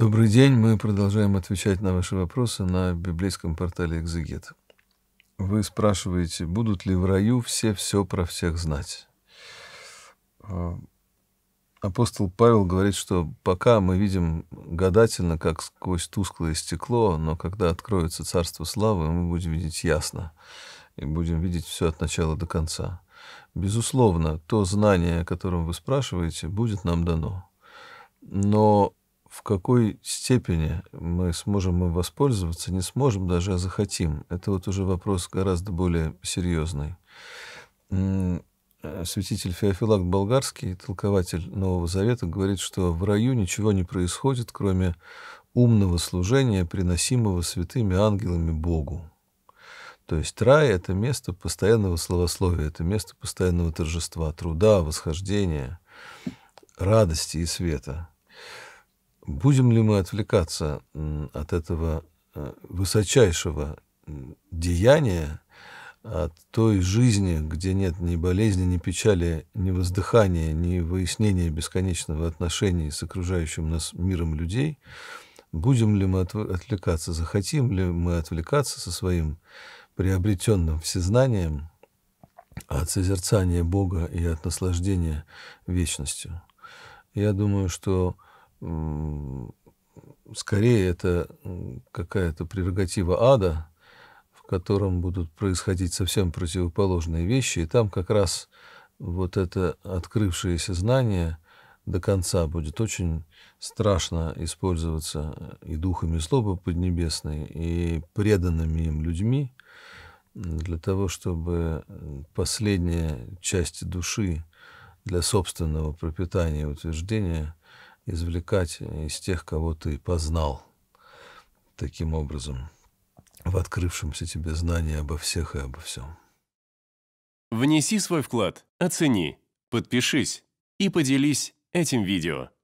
Добрый день. Мы продолжаем отвечать на ваши вопросы на библейском портале «Экзегет». Вы спрашиваете, будут ли в раю все все про всех знать? А, апостол Павел говорит, что пока мы видим гадательно, как сквозь тусклое стекло, но когда откроется царство славы, мы будем видеть ясно и будем видеть все от начала до конца. Безусловно, то знание, о котором вы спрашиваете, будет нам дано. Но в какой степени мы сможем им воспользоваться, не сможем, даже а захотим. Это вот уже вопрос гораздо более серьезный. Э, святитель Феофилакт Болгарский, толкователь Нового Завета, говорит, что в раю ничего не происходит, кроме умного служения, приносимого святыми ангелами Богу. То есть рай — это место постоянного словословия, это место постоянного торжества, труда, восхождения, радости и света будем ли мы отвлекаться от этого э, высочайшего деяния, от той жизни, где нет ни болезни, ни печали, ни воздыхания, ни выяснения бесконечного отношения с окружающим нас миром людей, будем ли мы отвлекаться, захотим ли мы отвлекаться со своим приобретенным всезнанием от созерцания Бога и от наслаждения вечностью. Я думаю, что скорее это какая-то прерогатива ада, в котором будут происходить совсем противоположные вещи, и там как раз вот это открывшееся знание до конца будет очень страшно использоваться и духами слова поднебесной, и преданными им людьми, для того, чтобы последняя часть души для собственного пропитания и утверждения – извлекать из тех, кого ты познал таким образом, в открывшемся тебе знании обо всех и обо всем. Внеси свой вклад, оцени, подпишись и поделись этим видео.